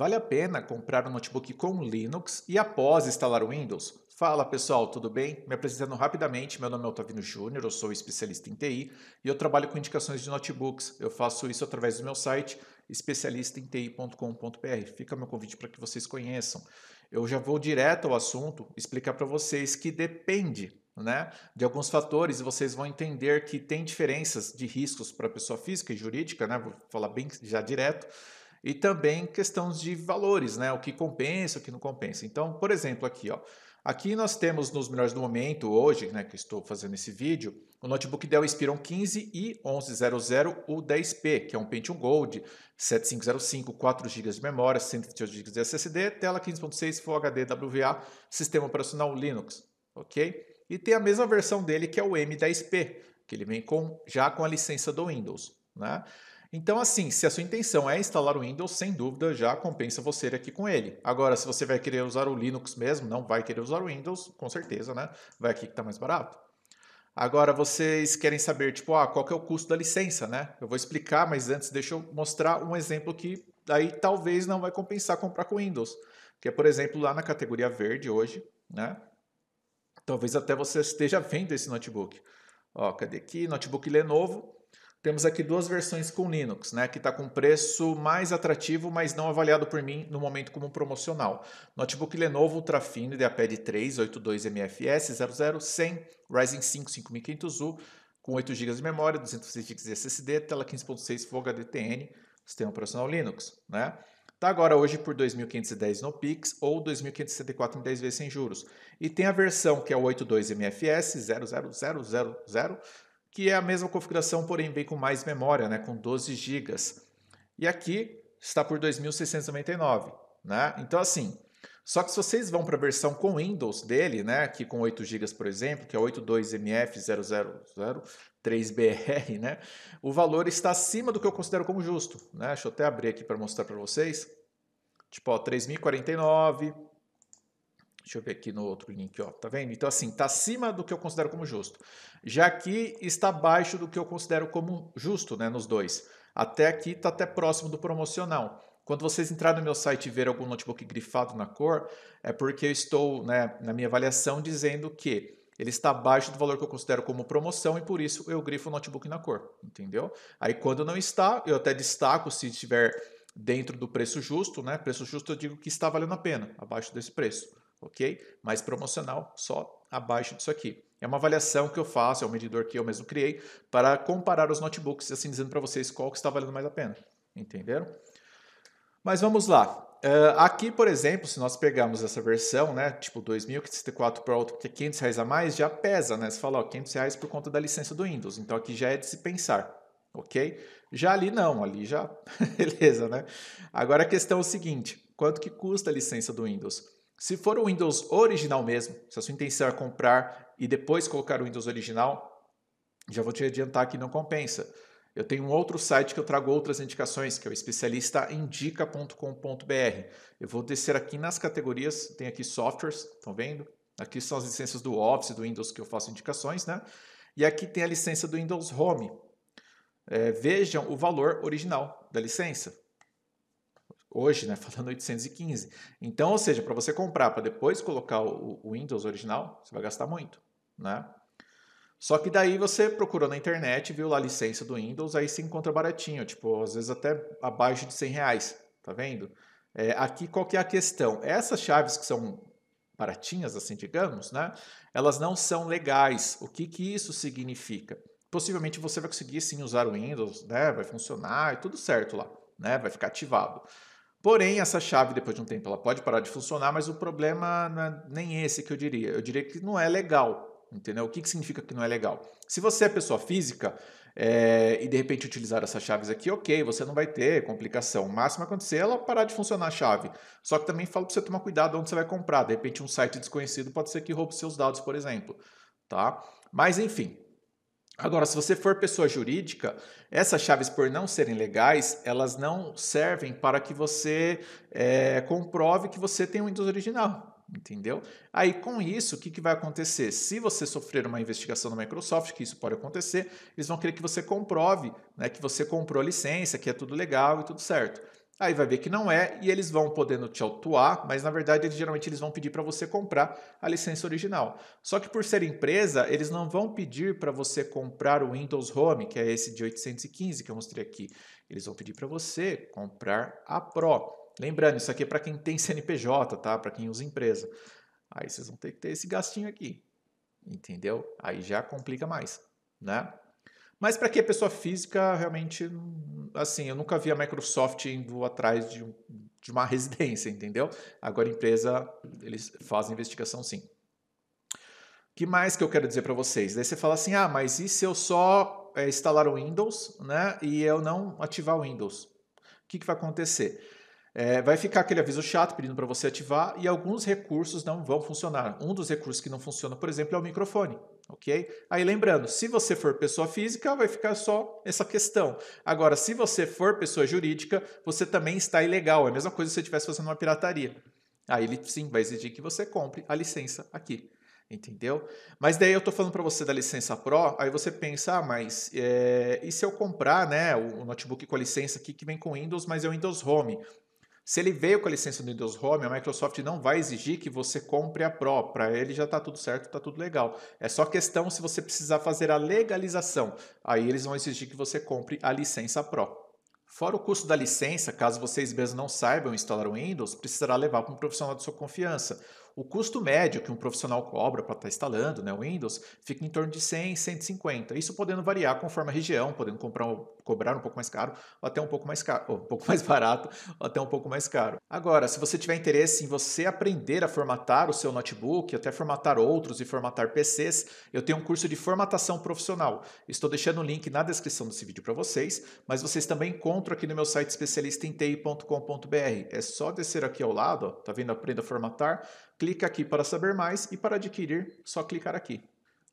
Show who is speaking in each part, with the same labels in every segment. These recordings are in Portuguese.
Speaker 1: Vale a pena comprar um notebook com Linux e após instalar o Windows? Fala pessoal, tudo bem? Me apresentando rapidamente, meu nome é Otavino Júnior, eu sou especialista em TI e eu trabalho com indicações de notebooks. Eu faço isso através do meu site especialistaemti.com.br. Fica meu convite para que vocês conheçam. Eu já vou direto ao assunto, explicar para vocês que depende né, de alguns fatores, e vocês vão entender que tem diferenças de riscos para pessoa física e jurídica, né? Vou falar bem já direto e também questões de valores, né? O que compensa, o que não compensa. Então, por exemplo, aqui, ó. Aqui nós temos nos melhores do momento, hoje, né, que estou fazendo esse vídeo, o notebook Dell Inspiron 15 e 1100 U10P, que é um Pentium Gold, 7505, 4 GB de memória, 128 GB de SSD, tela 15.6 Full HD WVA, sistema operacional Linux, ok? E tem a mesma versão dele que é o M10P, que ele vem com, já com a licença do Windows, né? Então, assim, se a sua intenção é instalar o Windows, sem dúvida já compensa você ir aqui com ele. Agora, se você vai querer usar o Linux mesmo, não vai querer usar o Windows, com certeza, né? Vai aqui que está mais barato. Agora, vocês querem saber, tipo, ah, qual que é o custo da licença, né? Eu vou explicar, mas antes deixa eu mostrar um exemplo que aí talvez não vai compensar comprar com Windows. Que é, por exemplo, lá na categoria verde hoje, né? Talvez até você esteja vendo esse notebook. Ó, cadê aqui? Notebook Lenovo temos aqui duas versões com Linux, né, que está com preço mais atrativo, mas não avaliado por mim no momento como promocional. Notebook Lenovo Ultra fino, IdeaPad 3 82MFS 00100 Ryzen 5 5500U com 8 GB de memória, 206 GB de SSD, tela 15.6 Full HDTN, sistema operacional Linux, né? Está agora hoje por 2.510 no Pix ou 2.574 em 10 vezes sem juros. E tem a versão que é o 82MFS 00000 que é a mesma configuração, porém vem com mais memória, né, com 12 GB. E aqui está por 2.699, né? Então assim, só que se vocês vão para a versão com Windows dele, né, aqui com 8 GB, por exemplo, que é 82MF0003BR, né, o valor está acima do que eu considero como justo, né? Deixa eu até abrir aqui para mostrar para vocês. Tipo, ó, 3.049, Deixa eu ver aqui no outro link, ó. Tá vendo? Então, assim, tá acima do que eu considero como justo. Já aqui está abaixo do que eu considero como justo, né? Nos dois. Até aqui tá até próximo do promocional. Quando vocês entrarem no meu site e verem algum notebook grifado na cor, é porque eu estou, né, na minha avaliação, dizendo que ele está abaixo do valor que eu considero como promoção e por isso eu grifo o notebook na cor, entendeu? Aí quando não está, eu até destaco se estiver dentro do preço justo, né? Preço justo eu digo que está valendo a pena, abaixo desse preço ok? Mas promocional só abaixo disso aqui. É uma avaliação que eu faço, é um medidor que eu mesmo criei para comparar os notebooks, assim dizendo para vocês qual que está valendo mais a pena, entenderam? Mas vamos lá. Uh, aqui, por exemplo, se nós pegarmos essa versão, né, tipo 2064 Pro, que é 500 reais a mais, já pesa, né? Você fala, ó, 500 reais por conta da licença do Windows. Então aqui já é de se pensar, ok? Já ali não, ali já, beleza, né? Agora a questão é o seguinte, quanto que custa a licença do Windows? Se for o Windows original mesmo, se a sua intenção é comprar e depois colocar o Windows original, já vou te adiantar que não compensa. Eu tenho um outro site que eu trago outras indicações, que é o especialistaindica.com.br. Eu vou descer aqui nas categorias, tem aqui softwares, estão vendo? Aqui são as licenças do Office, do Windows que eu faço indicações, né? E aqui tem a licença do Windows Home. É, vejam o valor original da licença. Hoje, né? Falando 815. Então, ou seja, para você comprar para depois colocar o, o, Windows original, você vai gastar muito, né? Só que daí você procurou na internet, viu lá a licença do Windows, aí você encontra baratinho, tipo, às vezes até abaixo de 100 reais, tá vendo? É, aqui, qual que é a questão? Essas chaves que são baratinhas, assim, digamos, né? Elas não são legais. O que, que isso significa? Possivelmente você vai conseguir sim usar o Windows, né? Vai funcionar e é tudo certo lá, né? Vai ficar ativado. Porém, essa chave, depois de um tempo, ela pode parar de funcionar, mas o problema não é nem esse que eu diria. Eu diria que não é legal, entendeu? O que, que significa que não é legal? Se você é pessoa física é, e de repente utilizar essas chaves aqui, ok, você não vai ter complicação. O máximo acontecer ela é parar de funcionar a chave. Só que também falo para você tomar cuidado onde você vai comprar. De repente, um site desconhecido pode ser que roube seus dados, por exemplo. Tá? Mas enfim, Agora, se você for pessoa jurídica, essas chaves, por não serem legais, elas não servem para que você é, comprove que você tem um Windows original. Entendeu? Aí, com isso, o que, que vai acontecer? Se você sofrer uma investigação da Microsoft, que isso pode acontecer, eles vão querer que você comprove né, que você comprou a licença, que é tudo legal e tudo certo. Aí vai ver que não é e eles vão podendo te autuar, mas na verdade eles geralmente eles vão pedir para você comprar a licença original. Só que por ser empresa, eles não vão pedir para você comprar o Windows Home, que é esse de 815 que eu mostrei aqui. Eles vão pedir para você comprar a Pro. Lembrando, isso aqui é para quem tem CNPJ, tá? Para quem usa empresa. Aí vocês vão ter que ter esse gastinho aqui. Entendeu? Aí já complica mais, né? Mas para que pessoa física, realmente, assim, eu nunca vi a Microsoft indo atrás de, de uma residência, entendeu? Agora, empresa, eles fazem investigação sim. O que mais que eu quero dizer para vocês? Daí você fala assim, ah, mas e se eu só é, instalar o Windows, né, e eu não ativar o Windows? O que, que vai acontecer? É, vai ficar aquele aviso chato pedindo para você ativar e alguns recursos não vão funcionar. Um dos recursos que não funciona, por exemplo, é o microfone, ok? Aí lembrando, se você for pessoa física, vai ficar só essa questão. Agora, se você for pessoa jurídica, você também está ilegal. É a mesma coisa se você estivesse fazendo uma pirataria. Aí ele sim vai exigir que você compre a licença aqui. Entendeu? Mas daí eu estou falando para você da licença Pro, aí você pensa, ah, mas é, e se eu comprar né, o notebook com a licença aqui que vem com Windows, mas é o Windows Home? Se ele veio com a licença do Windows Home, a Microsoft não vai exigir que você compre a Pro. Para ele já está tudo certo, está tudo legal. É só questão se você precisar fazer a legalização. Aí eles vão exigir que você compre a licença Pro. Fora o custo da licença, caso vocês mesmos não saibam instalar o Windows, precisará levar para um profissional de sua confiança. O custo médio que um profissional cobra para estar tá instalando né, o Windows fica em torno de 100, 150. Isso podendo variar conforme a região, podendo comprar um, cobrar um pouco mais caro, ou até um pouco mais caro, um pouco mais barato, ou até um pouco mais caro. Agora, se você tiver interesse em você aprender a formatar o seu notebook, até formatar outros e formatar PCs, eu tenho um curso de formatação profissional. Estou deixando o link na descrição desse vídeo para vocês, mas vocês também encontram aqui no meu site especialista em ti.com.br. É só descer aqui ao lado, ó, tá vendo Aprenda a Formatar, Clica aqui para saber mais e para adquirir, só clicar aqui.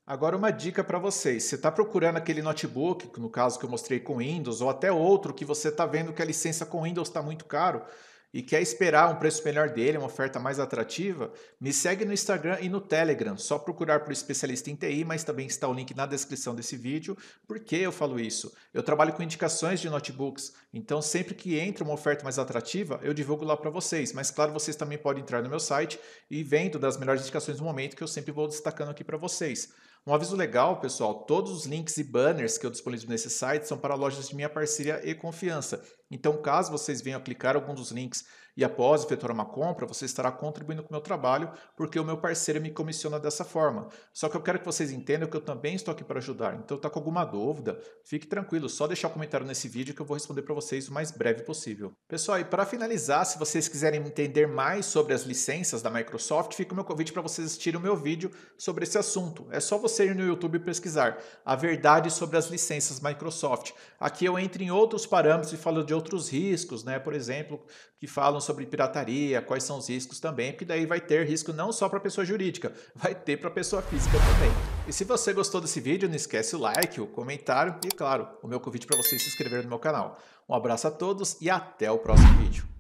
Speaker 1: Agora uma dica para vocês, você está procurando aquele notebook, no caso que eu mostrei com Windows, ou até outro que você está vendo que a licença com Windows está muito caro, e quer esperar um preço melhor dele, uma oferta mais atrativa, me segue no Instagram e no Telegram. Só procurar por especialista em TI, mas também está o link na descrição desse vídeo. Por que eu falo isso? Eu trabalho com indicações de notebooks, então sempre que entra uma oferta mais atrativa, eu divulgo lá para vocês. Mas claro, vocês também podem entrar no meu site e vendo das melhores indicações do momento que eu sempre vou destacando aqui para vocês. Um aviso legal, pessoal, todos os links e banners que eu disponibilizo nesse site são para lojas de minha parceria e confiança. Então, caso vocês venham a clicar algum dos links e após efetuar uma compra, você estará contribuindo com o meu trabalho, porque o meu parceiro me comissiona dessa forma. Só que eu quero que vocês entendam que eu também estou aqui para ajudar. Então, tá com alguma dúvida? Fique tranquilo, só deixar o um comentário nesse vídeo que eu vou responder para vocês o mais breve possível. Pessoal, e para finalizar, se vocês quiserem entender mais sobre as licenças da Microsoft, fica o meu convite para vocês assistirem o meu vídeo sobre esse assunto. É só você ir no YouTube pesquisar a verdade sobre as licenças Microsoft. Aqui eu entro em outros parâmetros e falo de outros riscos, né? Por exemplo, que falam sobre pirataria, quais são os riscos também, porque daí vai ter risco não só para a pessoa jurídica, vai ter para a pessoa física também. E se você gostou desse vídeo, não esquece o like, o comentário e, claro, o meu convite para você se inscrever no meu canal. Um abraço a todos e até o próximo vídeo.